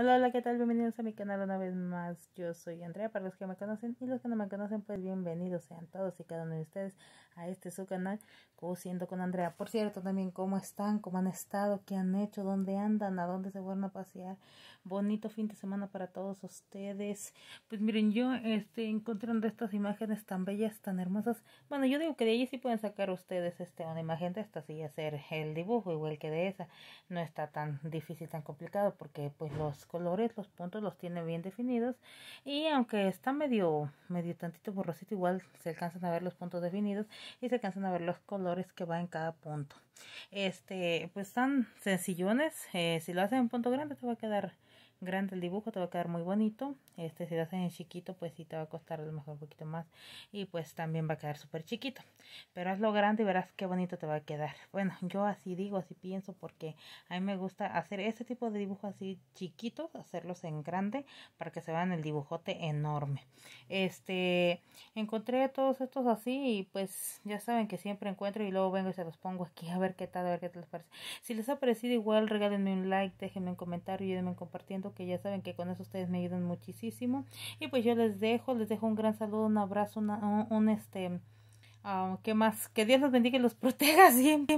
Hola, hola, ¿qué tal? Bienvenidos a mi canal una vez más. Yo soy Andrea, para los que me conocen y los que no me conocen, pues bienvenidos sean todos y cada uno de ustedes a este su canal, Cociendo con Andrea. Por cierto, también cómo están, cómo han estado, qué han hecho, dónde andan, a dónde se vuelven a pasear. Bonito fin de semana para todos ustedes. Pues miren, yo este, encontrando estas imágenes tan bellas, tan hermosas. Bueno, yo digo que de ellas sí pueden sacar ustedes este, una imagen de estas y hacer el dibujo igual que de esa. No está tan difícil, tan complicado, porque pues los colores, los puntos los tiene bien definidos. Y aunque está medio, medio tantito borrosito, igual se alcanzan a ver los puntos definidos y se alcanzan a ver los colores que va en cada punto. Este, pues están sencillones, eh, si lo hacen en punto grande te va a quedar grande el dibujo te va a quedar muy bonito este si lo haces en chiquito pues sí te va a costar a lo mejor un poquito más y pues también va a quedar súper chiquito pero hazlo grande y verás qué bonito te va a quedar bueno yo así digo así pienso porque a mí me gusta hacer este tipo de dibujos así chiquitos hacerlos en grande para que se vean el dibujote enorme este encontré todos estos así y pues ya saben que siempre encuentro y luego vengo y se los pongo aquí a ver qué tal a ver qué tal les parece si les ha parecido igual regálenme un like déjenme un comentario y denme compartiendo que ya saben que con eso ustedes me ayudan muchísimo. Y pues yo les dejo, les dejo un gran saludo, un abrazo, un, este, ah, ¿qué más? Que Dios los bendiga y los proteja siempre.